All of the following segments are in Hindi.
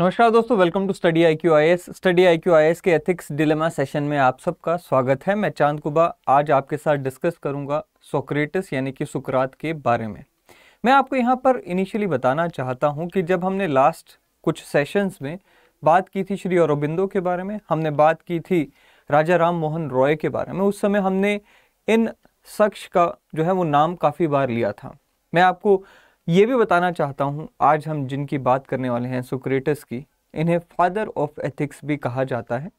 नमस्कार दोस्तों welcome to study I Q I S study I Q I S के एथिक्स डिलेमा सेशन में आप सबका स्वागत है मैं चांद कुबा आज आपके साथ डिस्कस करूंगा सोक्रेटिस यानी कि सुकरात के बारे में मैं आपको यहां पर इनिशियली बताना चाहता हूं कि जब हमने लास्ट कुछ सेशंस में बात की थी श्री औरबिंदो के बारे में हमने बात की थी राजा राम मोहन रॉय के बारे में उस समय हमने इन शख्स का जो है वो नाम काफ़ी बार लिया था मैं आपको ये भी बताना चाहता हूँ आज हम जिनकी बात करने वाले हैं सुक्रेटस की इन्हें फादर ऑफ एथिक्स भी कहा जाता है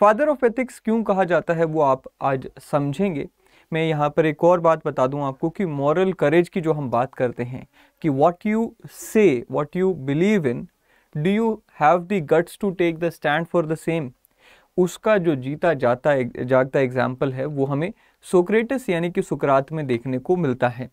फादर ऑफ एथिक्स क्यों कहा जाता है वो आप आज समझेंगे मैं यहाँ पर एक और बात बता दूँ आपको कि मॉरल करेज की जो हम बात करते हैं कि what you say what you believe in do you have the guts to take the stand for the same उसका जो जीता जाता जागता एग्जाम्पल है वो हमें सोक्रेटस यानी कि सुकरात में देखने को मिलता है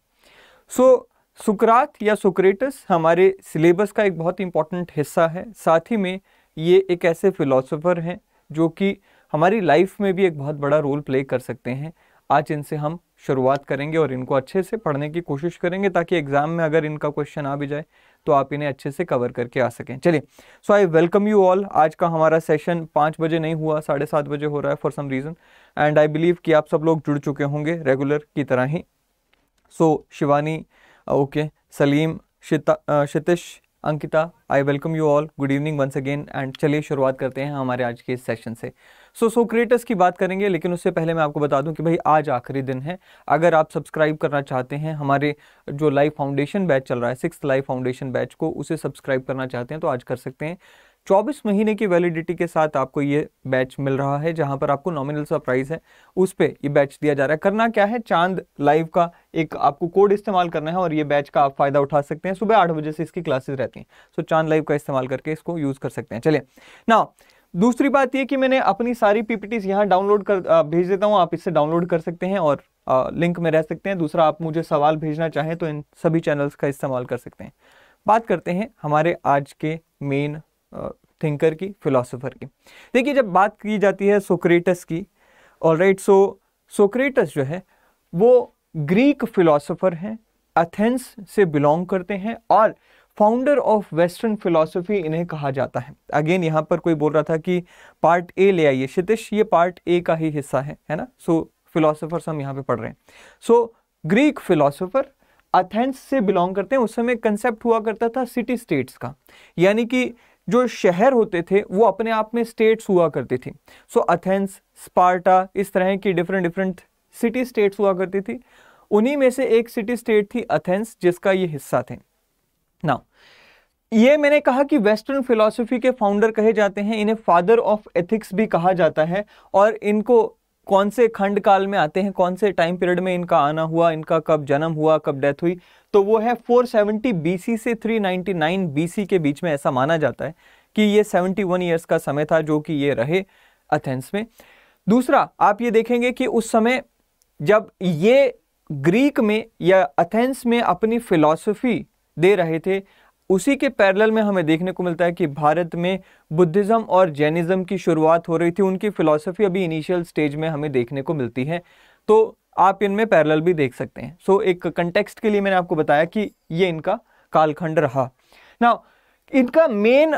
सो so, सुकरात या सुक्रेटस हमारे सिलेबस का एक बहुत इंपॉर्टेंट हिस्सा है साथ ही में ये एक ऐसे फिलोसोफर हैं जो कि हमारी लाइफ में भी एक बहुत बड़ा रोल प्ले कर सकते हैं आज इनसे हम शुरुआत करेंगे और इनको अच्छे से पढ़ने की कोशिश करेंगे ताकि एग्जाम में अगर इनका क्वेश्चन आ भी जाए तो आप इन्हें अच्छे से कवर करके आ सकें चलिए so I welcome you all आज का हमारा सेशन पाँच बजे नहीं हुआ साढ़े सात बजे हो रहा है for some reason and I believe कि आप सब लोग जुड़ चुके होंगे रेगुलर की तरह ही so so, Shivani okay Salim Shita Shitish Ankita I welcome you all good evening once again and चलिए शुरुआत करते हैं हमारे आज के इस सेशन से सो सो क्रिएटर्स की बात करेंगे लेकिन उससे पहले मैं आपको बता दूं कि भाई आज आखिरी दिन है अगर आप सब्सक्राइब करना चाहते हैं हमारे जो लाइव फाउंडेशन बैच चल रहा है सिक्स लाइव फाउंडेशन बैच को उसे सब्सक्राइब करना चाहते हैं तो आज कर सकते हैं 24 महीने की वैलिडिटी के साथ आपको ये बैच मिल रहा है जहां पर आपको नॉमिनल सा प्राइस है उस पर ये बैच दिया जा रहा है करना क्या है चांद लाइव का एक आपको कोड इस्तेमाल करना है और ये बैच का आप फायदा उठा सकते हैं सुबह आठ बजे से इसकी क्लासेस रहती हैं सो चांद लाइव का इस्तेमाल करके इसको यूज कर सकते हैं चलिए ना दूसरी बात ये कि मैंने अपनी सारी पीपीटीज यहाँ डाउनलोड कर भेज देता हूँ आप इससे डाउनलोड कर सकते हैं और लिंक में रह सकते हैं दूसरा आप मुझे सवाल भेजना चाहें तो इन सभी चैनल्स का इस्तेमाल कर सकते हैं बात करते हैं हमारे आज के मेन थिंकर की फिलोसोफर की देखिए जब बात की जाती है सोक्रेटस की ऑल राइट सो सोक्रेटस जो है वो ग्रीक फिलोसोफर हैं एथेंस से बिलोंग करते हैं और फाउंडर ऑफ वेस्टर्न फिलोसफी इन्हें कहा जाता है अगेन यहाँ पर कोई बोल रहा था कि पार्ट ए ले आइए क्षितिश ये पार्ट ए का ही हिस्सा है है ना सो so, फिलोसोफर्स हम यहाँ पे पढ़ रहे हैं सो ग्रीक फिलोसोफर अथेंस से बिलोंग करते हैं उस समय कंसेप्ट हुआ करता था सिटी स्टेट्स का यानी कि जो शहर होते थे वो अपने आप में स्टेट्स हुआ करते थे सो अथेंस स्पार्टा इस तरह की डिफरेंट डिफरेंट सिटी स्टेट्स हुआ करती थी उन्हीं में से एक सिटी स्टेट थी अथेंस जिसका ये हिस्सा थे ना ये मैंने कहा कि वेस्टर्न फिलोसफी के फाउंडर कहे जाते हैं इन्हें फादर ऑफ एथिक्स भी कहा जाता है और इनको कौन से खंड काल में आते हैं कौन से टाइम पीरियड में इनका आना हुआ इनका कब जन्म हुआ कब डेथ हुई तो वो है 470 बीसी से 399 बीसी के बीच में ऐसा माना जाता है कि ये 71 ईयर्स का समय था जो कि ये रहे अथेंस में दूसरा आप ये देखेंगे कि उस समय जब ये ग्रीक में या अथेंस में अपनी फिलॉसफी दे रहे थे उसी के पैरेलल में हमें देखने को मिलता है कि भारत में बुद्धिज़्म और जैनिज़्म की शुरुआत हो रही थी उनकी फिलॉसफी अभी इनिशियल स्टेज में हमें देखने को मिलती है तो आप इनमें पैरेलल भी देख सकते हैं सो so, एक कंटेक्स्ट के लिए मैंने आपको बताया कि ये इनका कालखंड रहा ना इनका मेन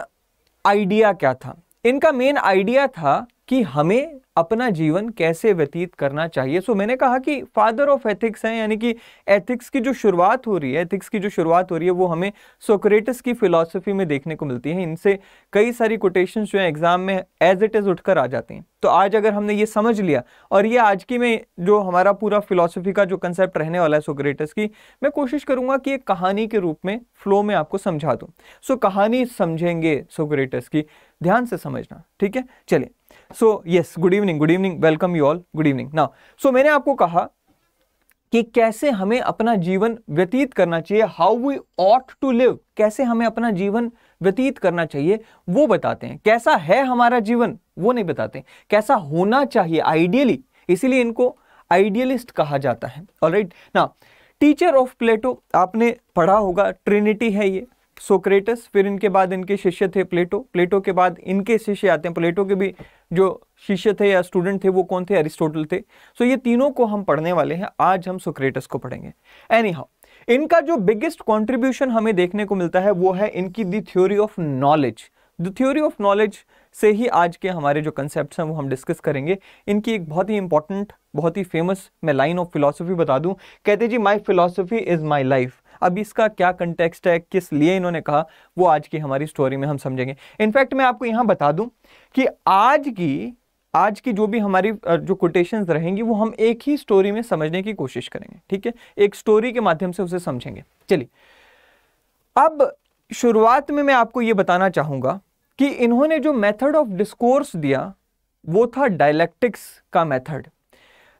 आइडिया क्या था इनका मेन आइडिया था कि हमें अपना जीवन कैसे व्यतीत करना चाहिए सो so, मैंने कहा कि फादर ऑफ एथिक्स हैं यानी कि एथिक्स की जो शुरुआत हो रही है एथिक्स की जो शुरुआत हो रही है वो हमें सोक्रेटस की फिलॉसफी में देखने को मिलती है इनसे कई सारी कोटेशन जो है एग्जाम में एज इट इज़ उठकर आ जाते हैं तो आज अगर हमने ये समझ लिया और ये आज की में जो हमारा पूरा फिलोसफी का जो कंसेप्ट रहने वाला है सोक्रेटस की मैं कोशिश करूंगा कि एक कहानी के रूप में फ्लो में आपको समझा दूँ सो so, कहानी समझेंगे सोक्रेटस की ध्यान से समझना ठीक है चलिए so yes good evening good evening welcome you all good evening ना सो मैंने आपको कहा कि कैसे हमें अपना जीवन व्यतीत करना चाहिए how we ought to live कैसे हमें अपना जीवन व्यतीत करना चाहिए वो बताते हैं कैसा है हमारा जीवन वो नहीं बताते कैसा होना चाहिए आइडियली इसीलिए इनको आइडियलिस्ट कहा जाता है ऑलराइट ना टीचर ऑफ प्लेटो आपने पढ़ा होगा ट्रिनिटी है ये सोक्रेटस फिर इनके बाद इनके शिष्य थे प्लेटो प्लेटो के बाद इनके शिष्य आते हैं प्लेटो के भी जो शिष्य थे या स्टूडेंट थे वो कौन थे अरिस्टोटल थे सो so, ये तीनों को हम पढ़ने वाले हैं आज हम सोक्रेटस को पढ़ेंगे एनी हाउ इनका जो बिगेस्ट कंट्रीब्यूशन हमें देखने को मिलता है वो है इनकी the theory of knowledge the theory of knowledge से ही आज के हमारे जो कंसेप्ट हैं वो हम डिस्कस करेंगे इनकी एक बहुत ही इंपॉर्टेंट बहुत ही फेमस मैं लाइन ऑफ फिलोसफी बता दूं कहते जी my philosophy is my life अब इसका क्या कंटेक्सट है किस लिए इन्होंने कहा वो आज की हमारी स्टोरी में हम समझेंगे इनफैक्ट मैं आपको यहाँ बता दूँ कि आज की आज की जो भी हमारी जो कोटेशंस रहेंगी वो हम एक ही स्टोरी में समझने की कोशिश करेंगे ठीक है एक स्टोरी के माध्यम से उसे समझेंगे चलिए अब शुरुआत में मैं आपको ये बताना चाहूँगा कि इन्होंने जो मेथड ऑफ डिस्कोर्स दिया वो था डायलैक्टिक्स का मेथड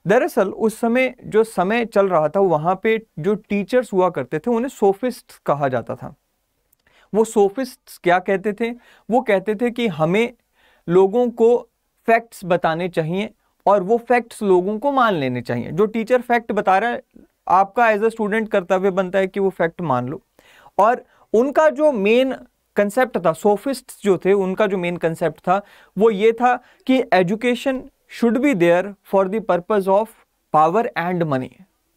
दरअसल उस समय जो समय चल रहा था वहाँ पे जो टीचर्स हुआ करते थे उन्हें सोफिस्ट कहा जाता था वो सोफिस्ट क्या कहते थे वो कहते थे कि हमें लोगों को फैक्ट्स बताने चाहिए और वो फैक्ट्स लोगों को मान लेने चाहिए जो टीचर फैक्ट बता रहा है आपका एज अ स्टूडेंट कर्तव्य बनता है कि वो फैक्ट मान लो और उनका जो मेन कंसेप्ट था सोफिस्ट जो थे उनका जो मेन कंसेप्ट था वो ये था कि education should be there for the purpose of power and money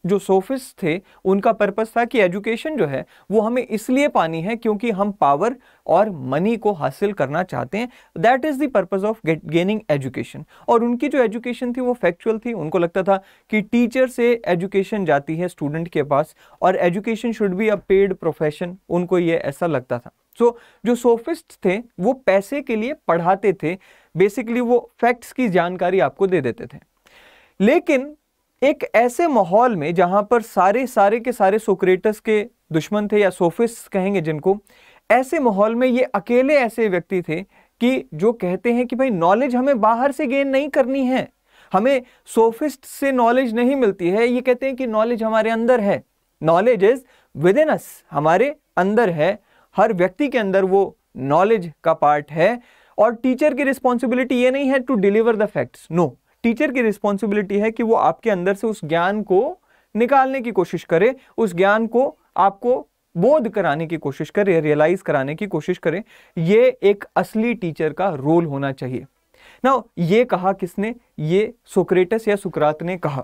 जो सोफिस थे उनका पर्पज था कि एजुकेशन जो है वो हमें इसलिए पानी है क्योंकि हम पावर और मनी को हासिल करना चाहते हैं that is the purpose of gaining education और उनकी जो एजुकेशन थी वो फैक्चुअल थी उनको लगता था कि टीचर से एजुकेशन जाती है स्टूडेंट के पास और education should be a paid profession उनको ये ऐसा लगता था सो so, जो सोफिस्ट थे वो पैसे के लिए पढ़ाते थे बेसिकली वो फैक्ट्स की जानकारी आपको दे देते थे लेकिन एक ऐसे माहौल में जहां पर सारे सारे के सारे सोक्रेटस के दुश्मन थे या सोफिस कहेंगे जिनको ऐसे माहौल में ये अकेले ऐसे व्यक्ति थे कि जो कहते हैं कि भाई नॉलेज हमें बाहर से गेन नहीं करनी है हमें सोफिस्ट से नॉलेज नहीं मिलती है ये कहते हैं कि नॉलेज हमारे अंदर है knowledge is within us हमारे अंदर है हर व्यक्ति के अंदर वो नॉलेज का पार्ट है और टीचर की रिस्पॉन्सिबिलिटी ये नहीं है to deliver the facts no teacher की रिस्पॉन्सिबिलिटी है कि वो आपके अंदर से उस ज्ञान को निकालने की कोशिश करे उस ज्ञान को आपको बोध कराने की कोशिश करे रियलाइज कराने की कोशिश करे ये एक असली टीचर का रोल होना चाहिए ना ये कहा किसने ये सोक्रेटस या सुक्रात ने कहा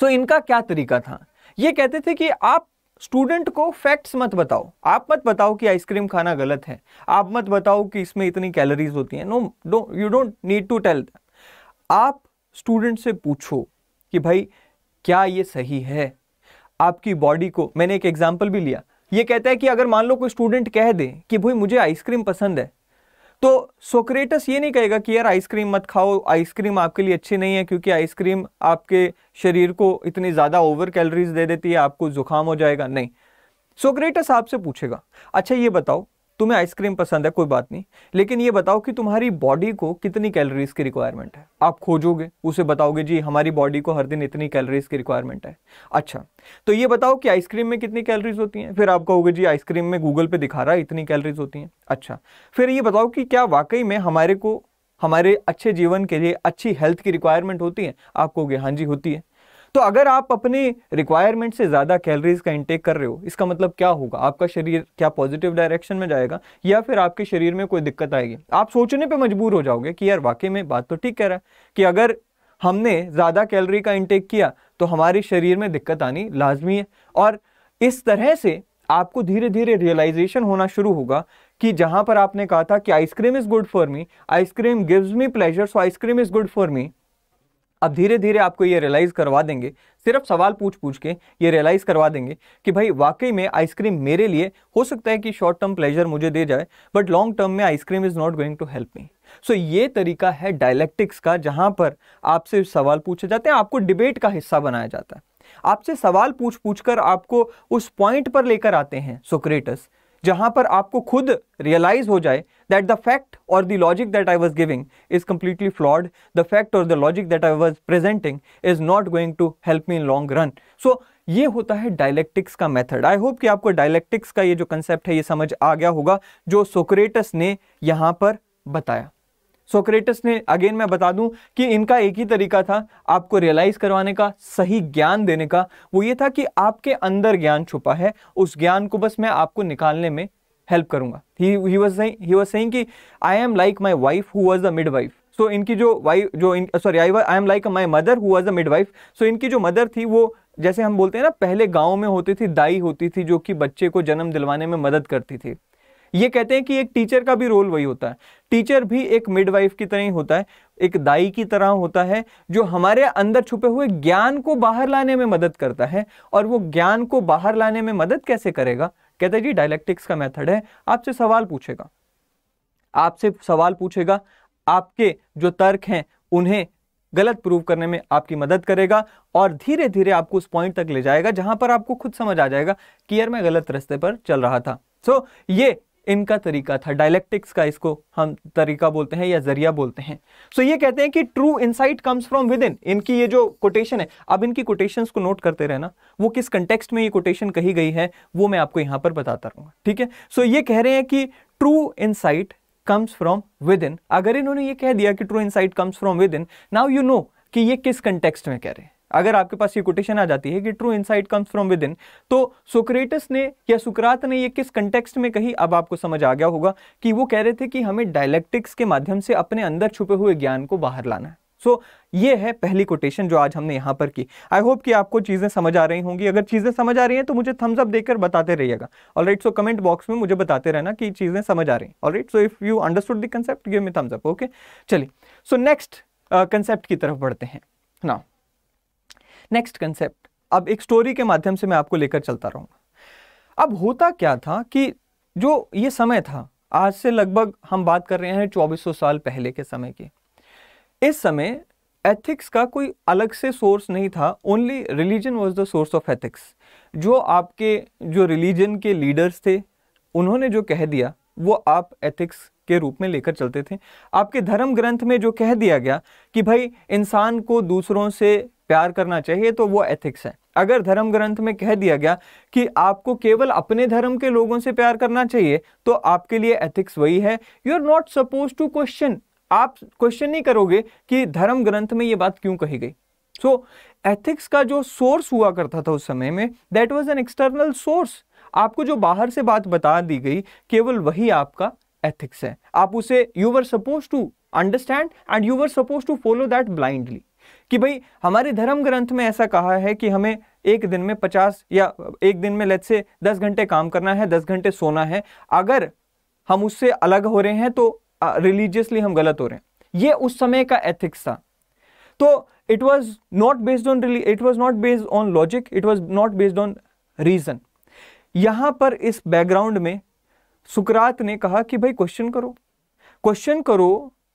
सो so, इनका क्या तरीका था ये कहते थे कि आप स्टूडेंट को फैक्ट्स मत बताओ आप मत बताओ कि आइसक्रीम खाना गलत है आप मत बताओ कि इसमें इतनी कैलोरीज होती हैं no do you don't need to tell आप स्टूडेंट से पूछो कि भाई क्या ये सही है आपकी बॉडी को मैंने एक एग्जाम्पल भी लिया ये कहता है कि अगर मान लो कोई स्टूडेंट कह दे कि भाई मुझे आइसक्रीम पसंद है तो सोक्रेटस ये नहीं कहेगा कि यार आइसक्रीम मत खाओ आइसक्रीम आपके लिए अच्छी नहीं है क्योंकि आइसक्रीम आपके शरीर को इतनी ज़्यादा ओवर कैलोरीज दे देती है आपको जुकाम हो जाएगा नहीं सोक्रेटस आपसे पूछेगा अच्छा ये बताओ तुम्हें आइसक्रीम पसंद है कोई बात नहीं लेकिन ये बताओ कि तुम्हारी बॉडी को कितनी कैलोरीज की रिक्वायरमेंट है आप खोजोगे उसे बताओगे जी हमारी बॉडी को हर दिन इतनी कैलोरीज की रिक्वायरमेंट है अच्छा तो ये बताओ कि आइसक्रीम में कितनी कैलोरीज होती हैं फिर आप कहोगे जी आइसक्रीम में गूगल पर दिखा रहा है इतनी कैलोरीज होती हैं अच्छा फिर ये बताओ कि क्या वाकई में हमारे को हमारे अच्छे जीवन के लिए अच्छी हेल्थ की रिक्वायरमेंट होती है आप कहोगे हाँ जी होती है तो अगर आप अपने रिक्वायरमेंट से ज़्यादा कैलोरीज का इंटेक कर रहे हो इसका मतलब क्या होगा आपका शरीर क्या पॉजिटिव डायरेक्शन में जाएगा या फिर आपके शरीर में कोई दिक्कत आएगी आप सोचने पर मजबूर हो जाओगे कि यार वाकई में बात तो ठीक कह रहा है कि अगर हमने ज़्यादा कैलोरी का इंटेक किया तो हमारे शरीर में दिक्कत आनी लाजमी है और इस तरह से आपको धीरे धीरे रियलाइजेशन होना शुरू होगा कि जहां पर आपने कहा था कि ice cream is good for me ice cream gives me pleasure so ice cream is good for me अब धीरे धीरे आपको ये रियलाइज़ करवा देंगे सिर्फ सवाल पूछ पूछ के ये रियलाइज़ करवा देंगे कि भाई वाकई में आइसक्रीम मेरे लिए हो सकता है कि शॉर्ट टर्म प्लेजर मुझे दे जाए बट लॉन्ग टर्म में ice cream is not going to help me so ये तरीका है डायलेक्टिक्स का जहाँ पर आपसे सवाल पूछे जाते हैं आपको डिबेट का हिस्सा बनाया जाता है आपसे सवाल पूछ पूछ कर आपको उस पॉइंट पर लेकर आते हैं सोक्रेटस जहां पर आपको खुद रियलाइज हो जाए दैट द फैक्ट और the logic that I was giving is completely flawed the fact और the logic that I was presenting is not going to help me in long run so ये होता है डायलेक्टिक्स का मेथड आई होप कि आपको डायलेक्टिक्स का ये जो कंसेप्ट है ये समझ आ गया होगा जो सोक्रेटस ने यहाँ पर बताया सोक्रेटस ने अगेन मैं बता दूं कि इनका एक ही तरीका था आपको रियलाइज़ करवाने का सही ज्ञान देने का वो ये था कि आपके अंदर ज्ञान छुपा है उस ज्ञान को बस मैं आपको निकालने में हेल्प करूंगा ही वॉज सही वाज कि I am like my wife who was the midwife so इनकी जो वाइफ जो sorry I I am like my mother who was the midwife so इनकी जो मदर थी वो जैसे हम बोलते हैं ना पहले गाँव में होती थी दाई होती थी जो कि बच्चे को जन्म दिलवाने में मदद करती थी ये कहते हैं कि एक टीचर का भी रोल वही होता है टीचर भी एक मिडवाइफ की तरह ही होता है एक दाई की तरह होता है जो हमारे अंदर छुपे हुए ज्ञान को बाहर लाने में मदद करता है और वो ज्ञान को बाहर लाने में मदद कैसे करेगा कहते हैं जी डायलेक्टिक्स का मेथड है आपसे सवाल पूछेगा आपसे सवाल पूछेगा आपके जो तर्क हैं उन्हें गलत प्रूव करने में आपकी मदद करेगा और धीरे धीरे आपको उस पॉइंट तक ले जाएगा जहां पर आपको खुद समझ आ जाएगा कि यार मैं गलत रास्ते पर चल रहा था सो so, ये इनका तरीका था डायलेक्टिक्स का इसको हम तरीका बोलते हैं या जरिया बोलते हैं सो so ये कहते हैं कि true insight comes from within इनकी ये जो कोटेशन है अब इनकी कोटेशंस को नोट करते रहना वो किस कंटेक्स्ट में ये कोटेशन कही गई है वो मैं आपको यहाँ पर बताता रहूँगा ठीक है सो ये कह रहे हैं कि true insight comes from within अगर इन्होंने ये कह दिया कि true insight comes from within now you know कि ये किस कंटेक्स्ट में कह रहे हैं अगर आपके पास ये कोटेशन आ जाती है कि true insight comes from within तो सुक्रेटस ने या सुकरात ने ये किस कंटेक्स्ट में कही अब आपको समझ आ गया होगा कि वो कह रहे थे कि हमें डायलेक्टिक्स के माध्यम से अपने अंदर छुपे हुए ज्ञान को बाहर लाना है सो so, ये है पहली कोटेशन जो आज हमने यहाँ पर की आई होप कि आपको चीज़ें समझ आ रही होंगी अगर चीज़ें समझ आ रही हैं तो मुझे थम्स अप देकर बताते रहिएगा all right so comment box में मुझे बताते रहना कि चीज़ें समझ आ रही हैं all right so if you understood the concept give me thumbs up okay चलिए सो नेक्स्ट कंसेप्ट की तरफ बढ़ते हैं ना नेक्स्ट कंसेप्ट अब एक स्टोरी के माध्यम से मैं आपको लेकर चलता रहूँगा अब होता क्या था कि जो ये समय था आज से लगभग हम बात कर रहे हैं 2400 साल पहले के समय की इस समय एथिक्स का कोई अलग से सोर्स नहीं था only religion was the source of ethics जो आपके जो रिलीजन के लीडर्स थे उन्होंने जो कह दिया वो आप एथिक्स के रूप में लेकर चलते थे आपके धर्म ग्रंथ में जो कह दिया गया कि भाई इंसान को दूसरों से प्यार करना चाहिए तो वो एथिक्स है अगर धर्म ग्रंथ में कह दिया गया कि आपको केवल अपने धर्म के लोगों से प्यार करना चाहिए तो आपके लिए एथिक्स वही है you are not suppose to question आप क्वेश्चन नहीं करोगे कि धर्म ग्रंथ में ये बात क्यों कही गई सो so, एथिक्स का जो सोर्स हुआ करता था उस समय में that was an external source आपको जो बाहर से बात बता दी गई केवल वही आपका एथिक्स है आप उसे you were suppose to understand and you were suppose to follow that blindly कि भाई हमारे धर्म ग्रंथ में ऐसा कहा है कि हमें एक दिन में पचास या एक दिन में लेट से दस घंटे काम करना है दस घंटे सोना है अगर हम उससे अलग हो रहे हैं तो रिलीजियसली हम गलत हो रहे हैं ये उस समय का एथिक्स था तो it was not based on it was not based on logic it was not based on reason यहां पर इस बैकग्राउंड में सुकरात ने कहा कि भाई क्वेश्चन करो क्वेश्चन करो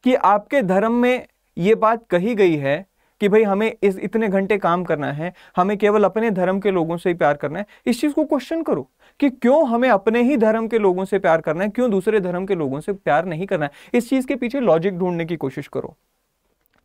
कि आपके धर्म में ये बात कही गई है कि भाई हमें इस इतने घंटे काम करना है हमें केवल अपने धर्म के लोगों से ही प्यार करना है इस चीज़ को क्वेश्चन करो कि क्यों हमें अपने ही धर्म के लोगों से प्यार करना है क्यों दूसरे धर्म के लोगों से प्यार नहीं करना है इस चीज़ के पीछे लॉजिक ढूंढने की कोशिश करो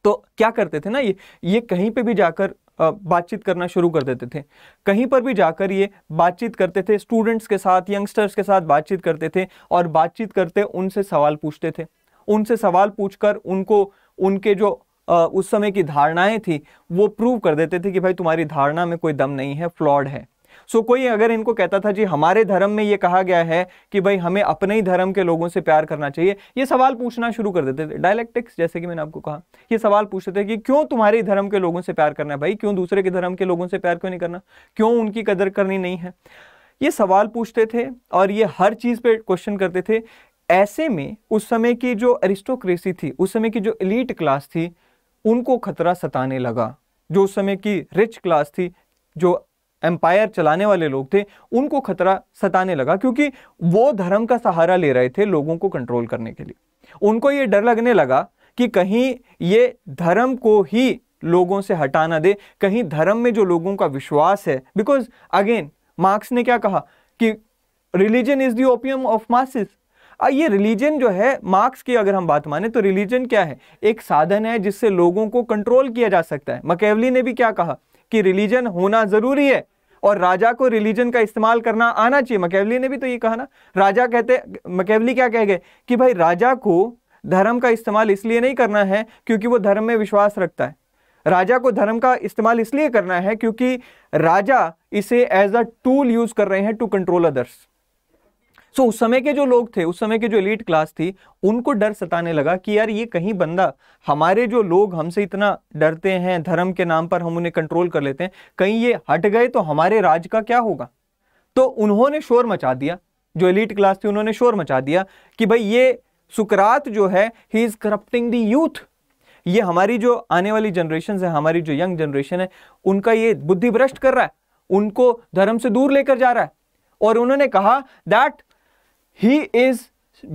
तो क्या करते थे ना ये ये कहीं पे भी जाकर बातचीत करना शुरू कर देते थे कहीं पर भी जाकर ये बातचीत करते थे स्टूडेंट्स के साथ यंगस्टर्स के साथ बातचीत करते थे और बातचीत करते उनसे सवाल पूछते थे उनसे सवाल पूछकर उनको उनके जो उस समय की धारणाएं थी वो प्रूव कर देते थे कि भाई तुम्हारी धारणा में कोई दम नहीं है फ्लॉड है सो so, कोई अगर इनको कहता था जी हमारे धर्म में ये कहा गया है कि भाई हमें अपने ही धर्म के लोगों से प्यार करना चाहिए ये सवाल पूछना शुरू कर देते थे डायलेक्टिक्स जैसे कि मैंने आपको कहा ये सवाल पूछते थे कि क्यों तुम्हारे धर्म के लोगों से प्यार करना है भाई क्यों दूसरे के धर्म के लोगों से प्यार क्यों नहीं करना क्यों उनकी कदर करनी नहीं है ये सवाल पूछते थे और ये हर चीज़ पे क्वेश्चन करते थे ऐसे में उस समय की जो एरिस्टोक्रेसी थी उस समय की जो इलीट क्लास थी उनको खतरा सताने लगा जो उस समय की रिच क्लास थी जो एम्पायर चलाने वाले लोग थे उनको खतरा सताने लगा क्योंकि वो धर्म का सहारा ले रहे थे लोगों को कंट्रोल करने के लिए उनको ये डर लगने लगा कि कहीं ये धर्म को ही लोगों से हटाना दे कहीं धर्म में जो लोगों का विश्वास है बिकॉज अगेन मार्क्स ने क्या कहा कि religion is the opium of masses ये रिलीजन जो है मार्क्स की अगर हम बात माने तो रिलीजन क्या है एक साधन है जिससे लोगों को कंट्रोल किया जा सकता है मकेवली ने भी क्या कहा कि रिलीजन होना ज़रूरी है और राजा को रिलीजन का इस्तेमाल करना आना चाहिए मकेवली ने भी तो ये कहा ना राजा कहते मकेवली क्या कह गए कि भाई राजा को धर्म का इस्तेमाल इसलिए नहीं करना है क्योंकि वो धर्म में विश्वास रखता है राजा को धर्म का इस्तेमाल इसलिए करना है क्योंकि राजा इसे एज अ टूल यूज़ कर रहे हैं टू कंट्रोल अदर्स सो उस समय के जो लोग थे उस समय के जो एलिट क्लास थी उनको डर सताने लगा कि यार ये कहीं बंदा हमारे जो लोग हमसे इतना डरते हैं धर्म के नाम पर हम उन्हें कंट्रोल कर लेते हैं कहीं ये हट गए तो हमारे राज का क्या होगा तो उन्होंने शोर मचा दिया जो एलिट क्लास थी उन्होंने शोर मचा दिया कि भाई ये सुकरात जो है he is corrupting the youth ये हमारी जो आने वाली जनरेशन है हमारी जो यंग जनरेशन है उनका ये बुद्धि भ्रष्ट कर रहा है उनको धर्म से दूर लेकर जा रहा है और उन्होंने कहा that he is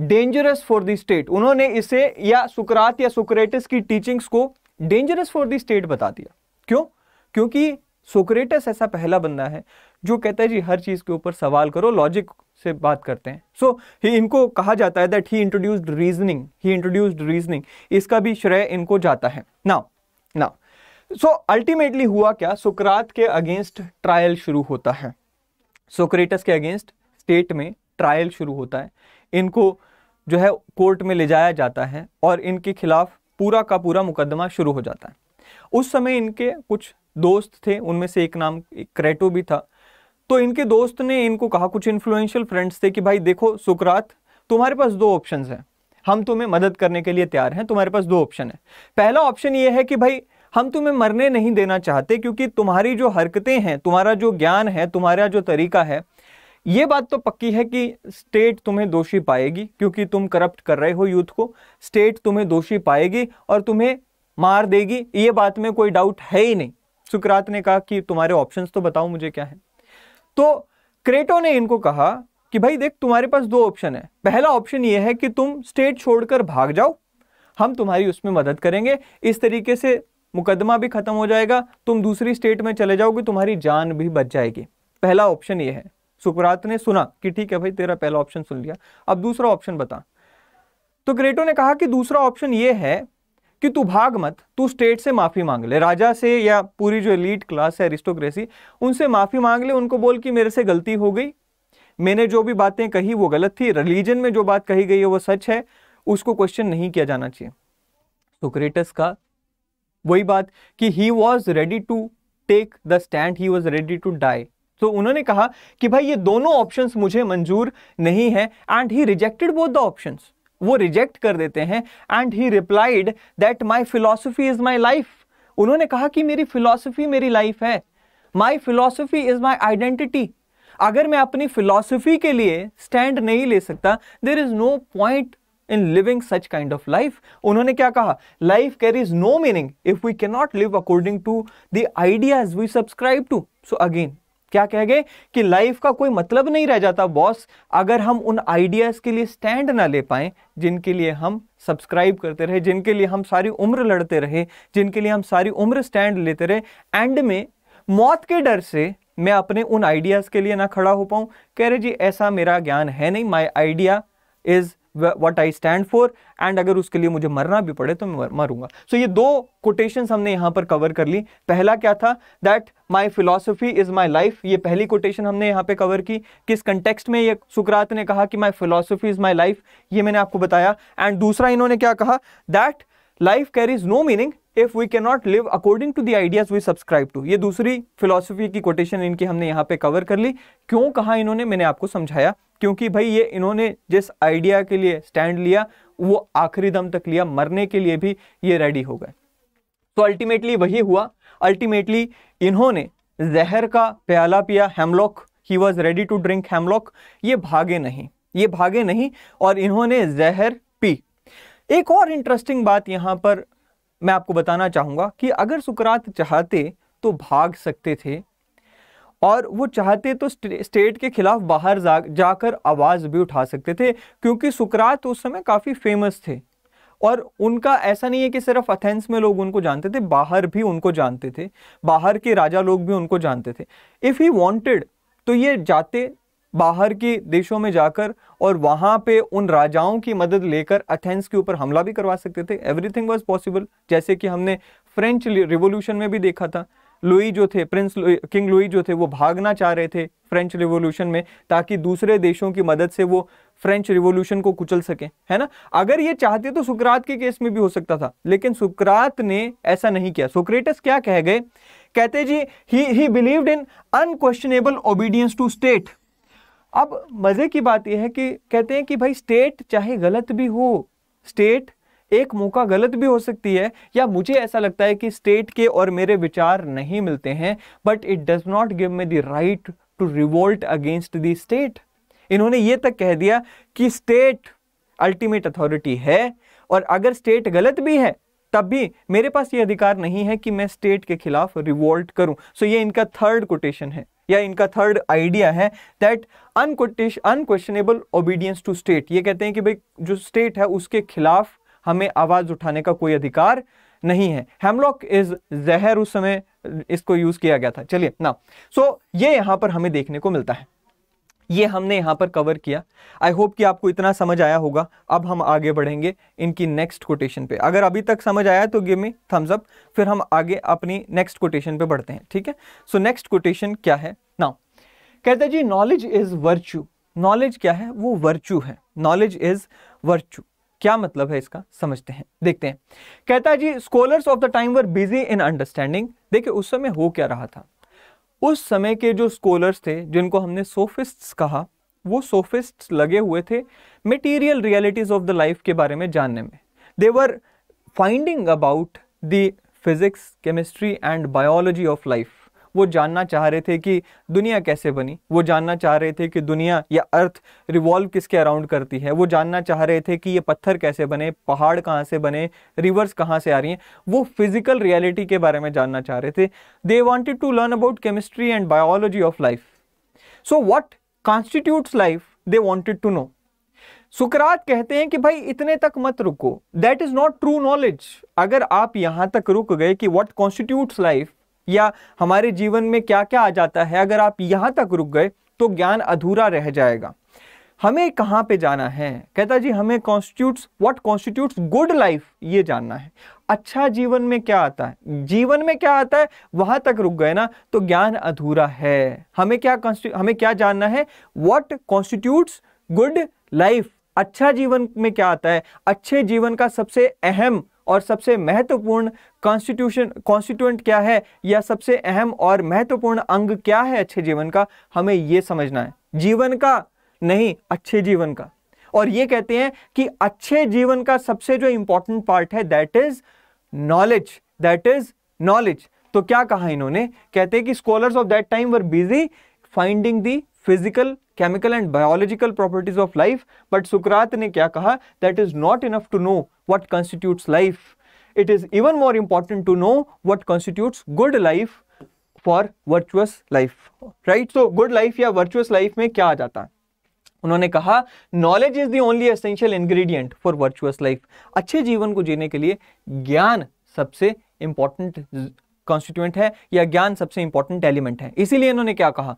dangerous for the state उन्होंने इसे या सुकरात या सुक्रेटस की टीचिंग्स को डेंजरस फॉर द स्टेट बता दिया क्यों क्योंकि सोक्रेटस ऐसा पहला बंदा है जो कहता है जी हर चीज़ के ऊपर सवाल करो लॉजिक से बात करते हैं सो so, इनको कहा जाता है that he introduced reasoning he introduced reasoning इसका भी श्रेय इनको जाता है ना ना सो अल्टीमेटली हुआ क्या सुकरात के अगेंस्ट ट्रायल शुरू होता है सोक्रेटस के अगेंस्ट स्टेट में ट्रायल शुरू होता है इनको जो है कोर्ट में ले जाया जाता है और इनके खिलाफ पूरा का पूरा मुकदमा शुरू हो जाता है उस समय इनके कुछ दोस्त थे उनमें से एक नाम एक क्रेटो भी था तो इनके दोस्त ने इनको कहा कुछ इन्फ्लुएंशियल फ्रेंड्स थे कि भाई देखो सुकरात तुम्हारे पास दो ऑप्शन हैं हम तुम्हें मदद करने के लिए तैयार हैं तुम्हारे पास दो ऑप्शन है पहला ऑप्शन ये है कि भाई हम तुम्हें मरने नहीं देना चाहते क्योंकि तुम्हारी जो हरकतें हैं तुम्हारा जो ज्ञान है तुम्हारा जो तरीका है ये बात तो पक्की है कि स्टेट तुम्हें दोषी पाएगी क्योंकि तुम करप्ट कर रहे हो यूथ को स्टेट तुम्हें दोषी पाएगी और तुम्हें मार देगी ये बात में कोई डाउट है ही नहीं सुकरात ने कहा कि तुम्हारे ऑप्शंस तो बताओ मुझे क्या है तो क्रेटो ने इनको कहा कि भाई देख तुम्हारे पास दो ऑप्शन है पहला ऑप्शन ये है कि तुम स्टेट छोड़कर भाग जाओ हम तुम्हारी उसमें मदद करेंगे इस तरीके से मुकदमा भी खत्म हो जाएगा तुम दूसरी स्टेट में चले जाओगे तुम्हारी जान भी बच जाएगी पहला ऑप्शन ये है सुकरात ने सुना कि ठीक है भाई तेरा पहला ऑप्शन सुन लिया अब दूसरा ऑप्शन बता तो क्रेटो ने कहा कि दूसरा ऑप्शन ये है कि तू भाग मत तू स्टेट से माफ़ी मांग ले राजा से या पूरी जो लीड क्लास है एरिस्टोक्रेसी उनसे माफ़ी मांग ले उनको बोल कि मेरे से गलती हो गई मैंने जो भी बातें कही वो गलत थी रिलीजन में जो बात कही गई है वो सच है उसको क्वेश्चन नहीं किया जाना चाहिए सुक्रेटस तो का वही बात कि he was ready to take the stand he was ready to die तो उन्होंने कहा कि भाई ये दोनों ऑप्शंस मुझे मंजूर नहीं है and he rejected both the options वो रिजेक्ट कर देते हैं and he replied that my philosophy is my life उन्होंने कहा कि मेरी फिलॉसफी मेरी लाइफ है my philosophy is my identity अगर मैं अपनी फिलॉसफी के लिए स्टैंड नहीं ले सकता there is no point in living such kind of life उन्होंने क्या कहा life care is no meaning if we cannot live according to the ideas we subscribe to so again क्या कह गए कि लाइफ का कोई मतलब नहीं रह जाता बॉस अगर हम उन आइडियाज़ के लिए स्टैंड ना ले पाए जिनके लिए हम सब्सक्राइब करते रहे जिनके लिए हम सारी उम्र लड़ते रहे जिनके लिए हम सारी उम्र स्टैंड लेते रहे एंड में मौत के डर से मैं अपने उन आइडियाज़ के लिए ना खड़ा हो पाऊँ कह रहे जी ऐसा मेरा ज्ञान है नहीं my idea is what I stand for एंड अगर उसके लिए मुझे मरना भी पड़े तो मैं मरूंगा सो so, ये दो कोटेशन हमने यहाँ पर कवर कर ली पहला क्या था that my philosophy is my life ये पहली कोटेशन हमने यहाँ पे कवर की किस कंटेक्स्ट में ये सुकरात ने कहा कि my philosophy is my life ये मैंने आपको बताया एंड दूसरा इन्होंने क्या कहा that life carries no meaning if we can not live according to the ideas we subscribe to ये दूसरी फिलोसफी की कोटेशन इनकी हमने यहाँ पे कवर कर ली क्यों कहा इन्होंने मैंने आपको समझाया क्योंकि भाई ये इन्होंने जिस आइडिया के लिए स्टैंड लिया वो आखिरी दम तक लिया मरने के लिए भी ये रेडी हो गए तो अल्टीमेटली वही हुआ अल्टीमेटली इन्होंने जहर का प्याला पिया hemlock he was ready to drink hemlock ये भागे नहीं ये भागे नहीं और इन्होंने जहर पी एक और इंटरेस्टिंग बात यहाँ पर मैं आपको बताना चाहूँगा कि अगर सुकरात चाहते तो भाग सकते थे और वो चाहते तो स्टेट के खिलाफ बाहर जा जाकर आवाज़ भी उठा सकते थे क्योंकि सुकरात उस समय काफ़ी फेमस थे और उनका ऐसा नहीं है कि सिर्फ अथेंस में लोग उनको जानते थे बाहर भी उनको जानते थे बाहर के राजा लोग भी उनको जानते थे इफ़ ही वॉन्टेड तो ये जाते बाहर के देशों में जाकर और वहाँ पे उन राजाओं की मदद लेकर अथेंस के ऊपर हमला भी करवा सकते थे एवरीथिंग वाज पॉसिबल जैसे कि हमने फ्रेंच रिवोल्यूशन में भी देखा था लुई जो थे प्रिंस लुई किंग लुई जो थे वो भागना चाह रहे थे फ्रेंच रिवोल्यूशन में ताकि दूसरे देशों की मदद से वो फ्रेंच रिवोल्यूशन को कुचल सके है ना अगर ये चाहते तो सुकरात के केस में भी हो सकता था लेकिन सुकरात ने ऐसा नहीं किया सुक्रेटस क्या कह गए कहते जी he he believed in unquestionable obedience to state अब मज़े की बात यह है कि कहते हैं कि भाई स्टेट चाहे गलत भी हो स्टेट एक मौका गलत भी हो सकती है या मुझे ऐसा लगता है कि स्टेट के और मेरे विचार नहीं मिलते हैं but it does not give me the right to revolt against the state इन्होंने ये तक कह दिया कि स्टेट अल्टीमेट अथॉरिटी है और अगर स्टेट गलत भी है तब भी मेरे पास ये अधिकार नहीं है कि मैं स्टेट के खिलाफ रिवोल्ट करूं सो so ये इनका थर्ड कोटेशन है या इनका थर्ड आइडिया है that unquote unquestionable obedience to state ये कहते हैं कि भाई जो स्टेट है उसके खिलाफ हमें आवाज़ उठाने का कोई अधिकार नहीं है हेमलॉक इज जहर उस समय इसको यूज़ किया गया था चलिए ना सो so, ये यहां पर हमें देखने को मिलता है ये हमने यहां पर कवर किया आई होप कि आपको इतना समझ आया होगा अब हम आगे बढ़ेंगे इनकी नेक्स्ट कोटेशन पे अगर अभी तक समझ आया तो गिव मी थम्स अप फिर हम आगे अपनी नेक्स्ट कोटेशन पे बढ़ते हैं ठीक है सो नेक्स्ट कोटेशन क्या है नाउ कहते जी नॉलेज इज वर्च्यू नॉलेज क्या है वो वर्च्यू है नॉलेज इज वर्च्यू क्या मतलब है इसका समझते हैं देखते हैं कहता है जी scholars of the time were busy in understanding देखिए उस समय हो क्या रहा था उस समय के जो स्कॉलर्स थे जिनको हमने सोफिस्ट्स कहा वो सोफिस्ट लगे हुए थे material realities of the life के बारे में जानने में they were finding about the physics chemistry and biology of life वो जानना चाह रहे थे कि दुनिया कैसे बनी वो जानना चाह रहे थे कि दुनिया या अर्थ रिवॉल्व किसके अराउंड करती है वो जानना चाह रहे थे कि ये पत्थर कैसे बने पहाड़ कहाँ से बने रिवर्स कहाँ से आ रही हैं वो फिज़िकल रियलिटी के बारे में जानना चाह रहे थे they wanted to learn about chemistry and biology of life so what constitutes life they wanted to know सुकरात कहते हैं कि भाई इतने तक मत रुको that is not true knowledge अगर आप यहां तक रुक गए कि वॉट कॉन्स्टिट्यूट्स लाइफ या हमारे जीवन में क्या क्या आ जाता है अगर आप यहाँ तक रुक गए तो ज्ञान अधूरा रह जाएगा हमें कहाँ पे जाना है कहता जी हमें constitutes what constitutes good life ये जानना है अच्छा जीवन में क्या आता है जीवन में क्या आता है वहां तक रुक गए ना तो ज्ञान अधूरा है हमें क्या हमें क्या जानना है व्हाट कॉन्स्टिट्यूट्स गुड लाइफ अच्छा जीवन में क्या आता है अच्छे जीवन का सबसे अहम और सबसे महत्वपूर्ण कॉन्स्टिट्यूशन कॉन्स्टिट्यूंट क्या है या सबसे अहम और महत्वपूर्ण अंग क्या है अच्छे जीवन का हमें ये समझना है जीवन का नहीं अच्छे जीवन का और ये कहते हैं कि अच्छे जीवन का सबसे जो इंपॉर्टेंट पार्ट है that is knowledge that is knowledge तो क्या कहा इन्होंने कहते हैं कि scholars of that time were busy finding the physical chemical and biological properties of life but सुक्रात ने क्या कहा that is not enough to know what constitutes life it is even more important to know what constitutes good life for virtuous life right so good life या वर्चुअस लाइफ में क्या आ जाता है उन्होंने कहा knowledge is the only essential ingredient for virtuous life अच्छे जीवन को जीने के लिए ज्ञान सबसे इंपॉर्टेंट कॉन्स्टिट्यूएंट है या ज्ञान सबसे इंपॉर्टेंट एलिमेंट है इसीलिए इन्होंने क्या कहा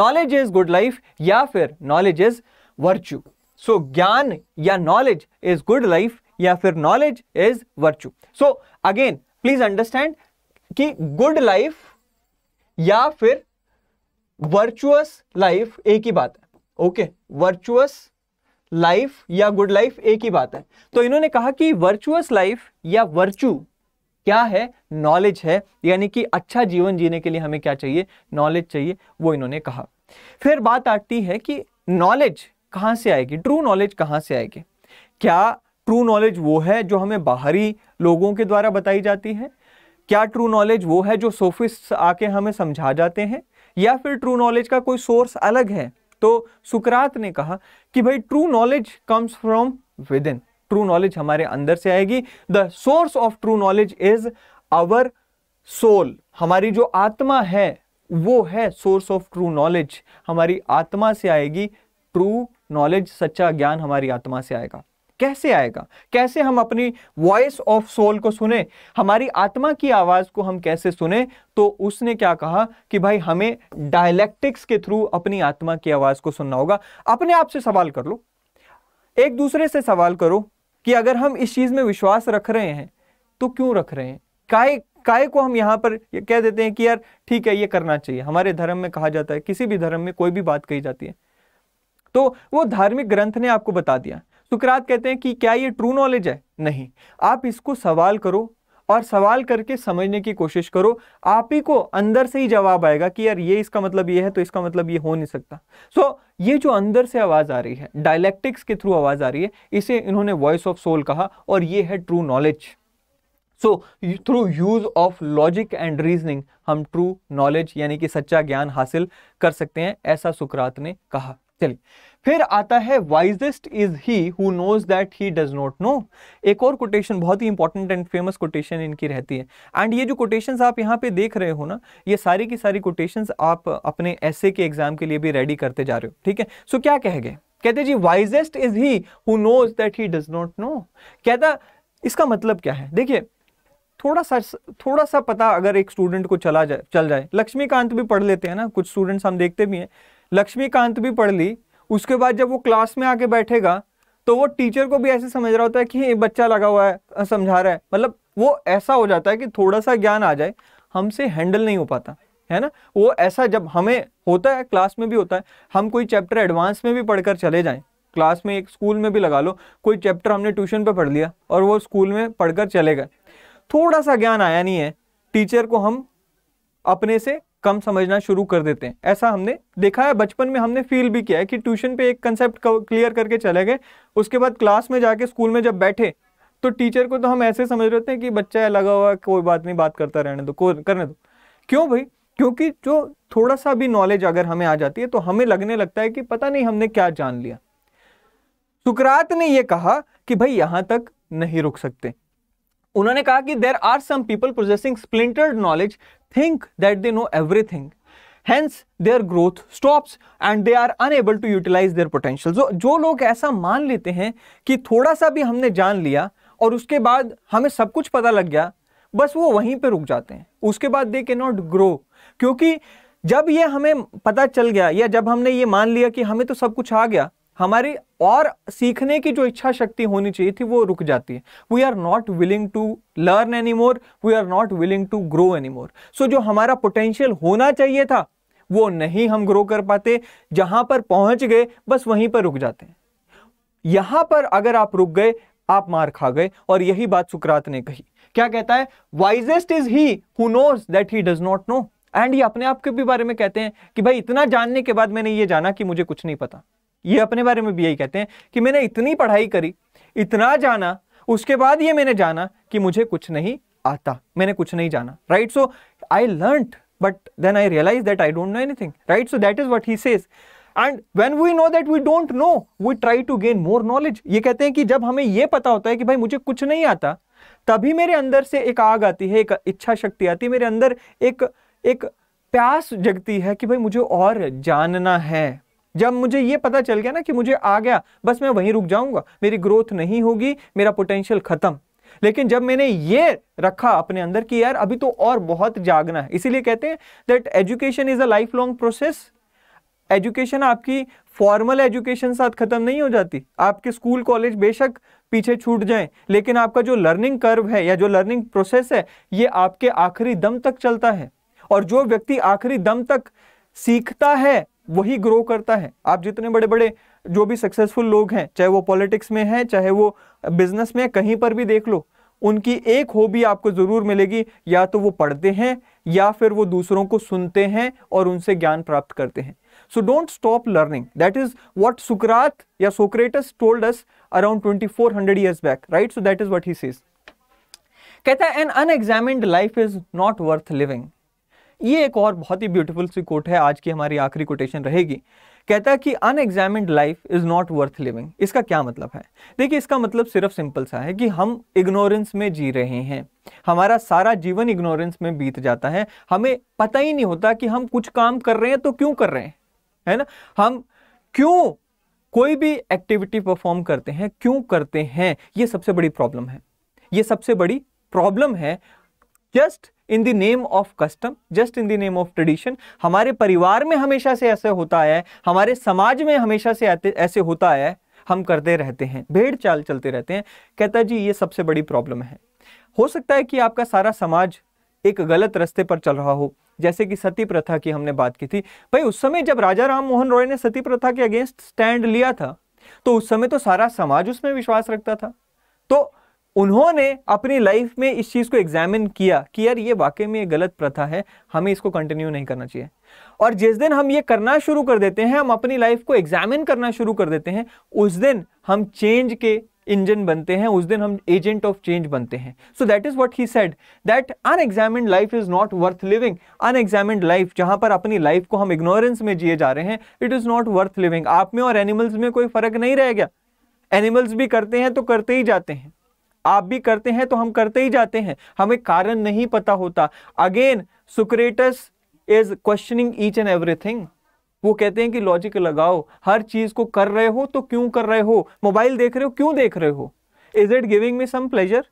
नॉलेज इज गुड लाइफ या फिर नॉलेज इज वर्च्यू सो ज्ञान या नॉलेज इज गुड लाइफ या फिर knowledge is virtue so again please understand कि गुड लाइफ या फिर वर्चुअस लाइफ एक ही बात है ओके वर्चुअस लाइफ या गुड लाइफ एक ही बात है तो इन्होंने कहा कि वर्चुअस लाइफ या वर्चू क्या है नॉलेज है यानी कि अच्छा जीवन जीने के लिए हमें क्या चाहिए नॉलेज चाहिए वो इन्होंने कहा फिर बात आती है कि नॉलेज कहाँ से आएगी ट्रू नॉलेज कहाँ से आएगी क्या ट्रू नॉलेज वो है जो हमें बाहरी लोगों के द्वारा बताई जाती है क्या ट्रू नॉलेज वो है जो सोफिस आके हमें समझा जाते हैं या फिर ट्रू नॉलेज का कोई सोर्स अलग है तो सुकरात ने कहा कि भाई true knowledge comes from within true knowledge हमारे अंदर से आएगी the source of true knowledge is our soul हमारी जो आत्मा है वो है सोर्स ऑफ ट्रू नॉलेज हमारी आत्मा से आएगी ट्रू नॉलेज सच्चा ज्ञान हमारी आत्मा से आएगा कैसे आएगा कैसे हम अपनी वॉइस ऑफ सोल को सुने हमारी आत्मा की आवाज को हम कैसे सुने तो उसने क्या कहा कि भाई हमें डायलैक्टिक्स के थ्रू अपनी आत्मा की आवाज को सुनना होगा अपने आप से सवाल कर लो एक दूसरे से सवाल करो कि अगर हम इस चीज़ में विश्वास रख रहे हैं तो क्यों रख रहे हैं काय काय को हम यहाँ पर कह देते हैं कि यार ठीक है ये करना चाहिए हमारे धर्म में कहा जाता है किसी भी धर्म में कोई भी बात कही जाती है तो वो धार्मिक ग्रंथ ने आपको बता दिया सुकरात कहते हैं कि क्या ये ट्रू नॉलेज है नहीं आप इसको सवाल करो और सवाल करके समझने की कोशिश करो आप ही को अंदर से ही जवाब आएगा कि यार ये इसका मतलब ये है तो इसका मतलब ये हो नहीं सकता सो so, ये जो अंदर से आवाज़ आ रही है डायलेक्टिक्स के थ्रू आवाज़ आ रही है इसे इन्होंने वॉइस ऑफ सोल कहा और ये है true knowledge so through use of logic and reasoning हम ट्रू नॉलेज यानी कि सच्चा ज्ञान हासिल कर सकते हैं ऐसा सुकरात ने कहा चलिए फिर आता है wisest is he who knows that he does not know एक और कोटेशन बहुत ही इंपॉर्टेंट एंड फेमस कोटेशन इनकी रहती है एंड ये जो कोटेशंस आप यहाँ पे देख रहे हो ना ये सारी की सारी कोटेशंस आप अपने ऐसे के एग्जाम के लिए भी रेडी करते जा रहे हो ठीक है सो क्या कह गए कहते जी wisest is he who knows that he does not know कहता इसका मतलब क्या है देखिए थोड़ा सा थोड़ा सा पता अगर एक स्टूडेंट को चला जाए चल जाए लक्ष्मीकांत भी पढ़ लेते हैं ना कुछ स्टूडेंट्स हम देखते भी हैं लक्ष्मीकांत भी पढ़ ली उसके बाद जब वो क्लास में आके बैठेगा तो वो टीचर को भी ऐसे समझ रहा होता है कि ये बच्चा लगा हुआ है समझा रहा है मतलब वो ऐसा हो जाता है कि थोड़ा सा ज्ञान आ जाए हमसे हैंडल नहीं हो पाता है ना वो ऐसा जब हमें होता है क्लास में भी होता है हम कोई चैप्टर एडवांस में भी पढ़कर चले जाएं क्लास में एक स्कूल में भी लगा लो कोई चैप्टर हमने ट्यूशन पर पढ़ लिया और वो स्कूल में पढ़कर चले गए थोड़ा सा ज्ञान आया नहीं है टीचर को हम अपने से कम समझना शुरू कर देते हैं ऐसा हमने देखा है बचपन में हमने फील भी किया है कि ट्यूशन पे एक कंसेप्ट क्लियर करके चले गए उसके बाद क्लास में जाके स्कूल में जब बैठे तो टीचर को तो हम ऐसे समझ रहे थे कि बच्चा लगा हुआ कोई बात नहीं बात करता रहने दो करने दो क्यों भाई क्योंकि जो थोड़ा सा भी नॉलेज अगर हमें आ जाती है तो हमें लगने लगता है कि पता नहीं हमने क्या जान लिया सुकरात ने यह कहा कि भाई यहां तक नहीं रुक सकते उन्होंने कहा कि there are some people processing splintered knowledge think that they know everything hence their growth stops and they are unable to utilise their potential जो जो लोग ऐसा मान लेते हैं कि थोड़ा सा भी हमने जान लिया और उसके बाद हमें सब कुछ पता लग गया बस वो वहीं पे रुक जाते हैं उसके बाद दे के नॉट ग्रो क्योंकि जब ये हमें पता चल गया या जब हमने ये मान लिया कि हमें तो सब कुछ आ गया हमारी और सीखने की जो इच्छा शक्ति होनी चाहिए थी वो रुक जाती है we are not willing to learn any more we are not willing to grow any more so जो हमारा पोटेंशियल होना चाहिए था वो नहीं हम ग्रो कर पाते जहां पर पहुंच गए बस वहीं पर रुक जाते हैं यहां पर अगर आप रुक गए आप मार खा गए और यही बात सुकरात ने कही क्या कहता है wisest is he who knows that he does not know and ये अपने आप के भी बारे में कहते हैं कि भाई इतना जानने के बाद मैंने ये जाना कि मुझे कुछ नहीं पता ये अपने बारे में भी यही कहते हैं कि मैंने इतनी पढ़ाई करी इतना जाना उसके बाद ये मैंने जाना कि मुझे कुछ नहीं आता मैंने कुछ नहीं जाना right so I learn but then I realise that I don't know anything right so that is what he says and when we know that we don't know we try to gain more knowledge ये कहते हैं कि जब हमें ये पता होता है कि भाई मुझे कुछ नहीं आता तभी मेरे अंदर से एक आग आती है एक इच्छा शक्ति आती है मेरे अंदर एक एक प्यास जगती है कि भाई मुझे और जानना है जब मुझे ये पता चल गया ना कि मुझे आ गया बस मैं वहीं रुक जाऊंगा मेरी ग्रोथ नहीं होगी मेरा पोटेंशियल खत्म लेकिन जब मैंने ये रखा अपने अंदर कि यार अभी तो और बहुत जागना है इसीलिए कहते हैं that education is a life long process education आपकी फॉर्मल एजुकेशन साथ खत्म नहीं हो जाती आपके स्कूल कॉलेज बेशक पीछे छूट जाएं लेकिन आपका जो लर्निंग कर्व है या जो लर्निंग प्रोसेस है ये आपके आखिरी दम तक चलता है और जो व्यक्ति आखिरी दम तक सीखता है वही ग्रो करता है आप जितने बड़े बड़े जो भी सक्सेसफुल लोग हैं चाहे वो पॉलिटिक्स में हैं चाहे वो बिजनेस में कहीं पर भी देख लो उनकी एक हॉबी आपको ज़रूर मिलेगी या तो वो पढ़ते हैं या फिर वो दूसरों को सुनते हैं और उनसे ज्ञान प्राप्त करते हैं so don't stop learning that is what सुकरात या Socrates told us around hundred years back right so that is what he says कहता है an unexamined life is not worth living ये एक और बहुत ही ब्यूटीफुल सी कोट है आज की हमारी आखिरी कोटेशन रहेगी कहता है कि unexamined life is not worth living इसका क्या मतलब है देखिए इसका मतलब सिर्फ सिंपल सा है कि हम इग्नोरेंस में जी रहे हैं हमारा सारा जीवन इग्नोरेंस में बीत जाता है हमें पता ही नहीं होता कि हम कुछ काम कर रहे हैं तो क्यों कर रहे हैं है ना हम क्यों कोई भी एक्टिविटी परफॉर्म करते हैं क्यों करते हैं ये सबसे बड़ी प्रॉब्लम है ये सबसे बड़ी प्रॉब्लम है just in the name of custom just in the name of tradition हमारे परिवार में हमेशा से ऐसे होता है हमारे समाज में हमेशा से ऐसे होता है हम करते रहते हैं भेड़ चाल चलते रहते हैं कहता जी ये सबसे बड़ी प्रॉब्लम है हो सकता है कि आपका सारा समाज एक गलत रास्ते पर चल रहा हो जैसे कि सती प्रथा की हमने बात की थी भाई उस समय जब राजा राम मोहन रॉय ने सती प्रथा के अगेंस्ट स्टैंड लिया था तो उस समय तो सारा समाज उसमें विश्वास रखता था तो उन्होंने अपनी लाइफ में इस चीज़ को एग्जामिन किया कि यार ये वाकई में ये गलत प्रथा है हमें इसको कंटिन्यू नहीं करना चाहिए और जिस दिन हम ये करना शुरू कर देते हैं हम अपनी लाइफ को एग्जामिन करना शुरू कर देते हैं उस दिन हम चेंज के इंजन बनते हैं उस दिन हम एजेंट ऑफ चेंज बनते हैं so that is what he said that unexamined life is not worth living unexamined life जहां पर अपनी लाइफ को हम इग्नोरेंस में जिए जा रहे हैं it is not worth living आप में और एनिमल्स में कोई फर्क नहीं रह गया एनिमल्स भी करते हैं तो करते ही जाते हैं आप भी करते हैं तो हम करते ही जाते हैं हमें कारण नहीं पता होता again Socrates is questioning each and everything वो कहते हैं कि लॉजिक लगाओ हर चीज को कर रहे हो तो क्यों कर रहे हो मोबाइल देख रहे हो क्यों देख रहे हो is it giving me some pleasure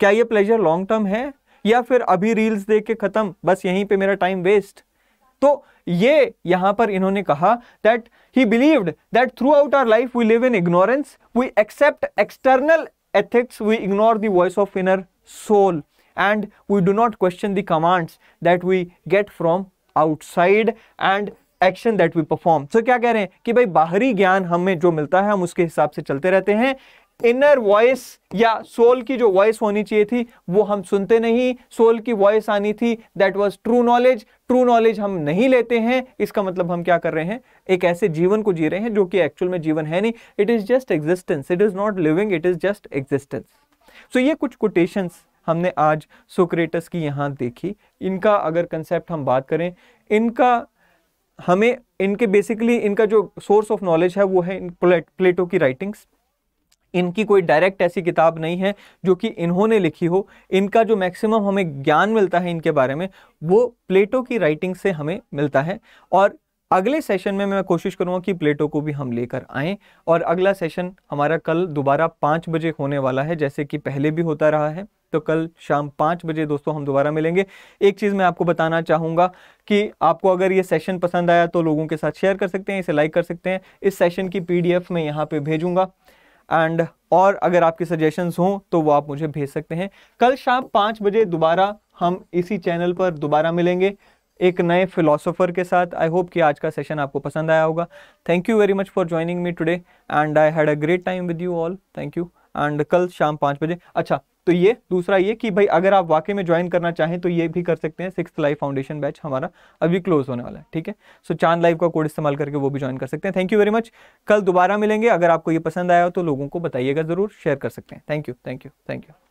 क्या ये प्लेजर लॉन्ग टर्म है या फिर अभी रील्स देख के खत्म बस यहीं पे मेरा टाइम वेस्ट तो ये यहां पर इन्होंने कहा that he believed that throughout our life we live in ignorance we accept external ethics, we ignore the voice of inner soul and we do not question the commands that we get from outside and action that we perform so क्या कह रहे हैं कि भाई बाहरी ज्ञान हमें जो मिलता है हम उसके हिसाब से चलते रहते हैं इनर वॉइस या सोल की जो वॉइस होनी चाहिए थी वो हम सुनते नहीं सोल की वॉइस आनी थी that was true knowledge true knowledge हम नहीं लेते हैं इसका मतलब हम क्या कर रहे हैं एक ऐसे जीवन को जी रहे हैं जो कि एक्चुअल में जीवन है नहीं it is just existence it is not living it is just existence so ये कुछ कोटेशंस हमने आज सोक्रेटस की यहाँ देखी इनका अगर कंसेप्ट हम बात करें इनका हमें इनके बेसिकली इनका जो सोर्स ऑफ नॉलेज है वो है प्लेटो की राइटिंग्स इनकी कोई डायरेक्ट ऐसी किताब नहीं है जो कि इन्होंने लिखी हो इनका जो मैक्सिमम हमें ज्ञान मिलता है इनके बारे में वो प्लेटो की राइटिंग से हमें मिलता है और अगले सेशन में मैं कोशिश करूंगा कि प्लेटो को भी हम लेकर आएँ और अगला सेशन हमारा कल दोबारा पाँच बजे होने वाला है जैसे कि पहले भी होता रहा है तो कल शाम पाँच बजे दोस्तों हम दोबारा मिलेंगे एक चीज़ मैं आपको बताना चाहूँगा कि आपको अगर ये सेशन पसंद आया तो लोगों के साथ शेयर कर सकते हैं इसे लाइक कर सकते हैं इस सेशन की पीडीएफ में यहाँ पे भेजूँगा एंड और अगर आपके सजेशंस हों तो वो आप मुझे भेज सकते हैं कल शाम पाँच बजे दोबारा हम इसी चैनल पर दोबारा मिलेंगे एक नए फिलोसोफर के साथ आई होप कि आज का सेशन आपको पसंद आया होगा thank you very much for joining me today and I had a great time with you all thank you and कल शाम पाँच बजे अच्छा तो ये दूसरा ये कि भाई अगर आप वाकई में ज्वाइन करना चाहें तो ये भी कर सकते हैं सिक्स लाइफ फाउंडेशन बैच हमारा अभी क्लोज होने वाला है ठीक है सो चांद लाइव का कोड इस्तेमाल करके वो भी ज्वाइन कर सकते हैं थैंक यू वेरी मच कल दोबारा मिलेंगे अगर आपको ये पसंद आया हो तो लोगों को बताइएगा जरूर शेयर कर सकते हैं thank you thank you thank you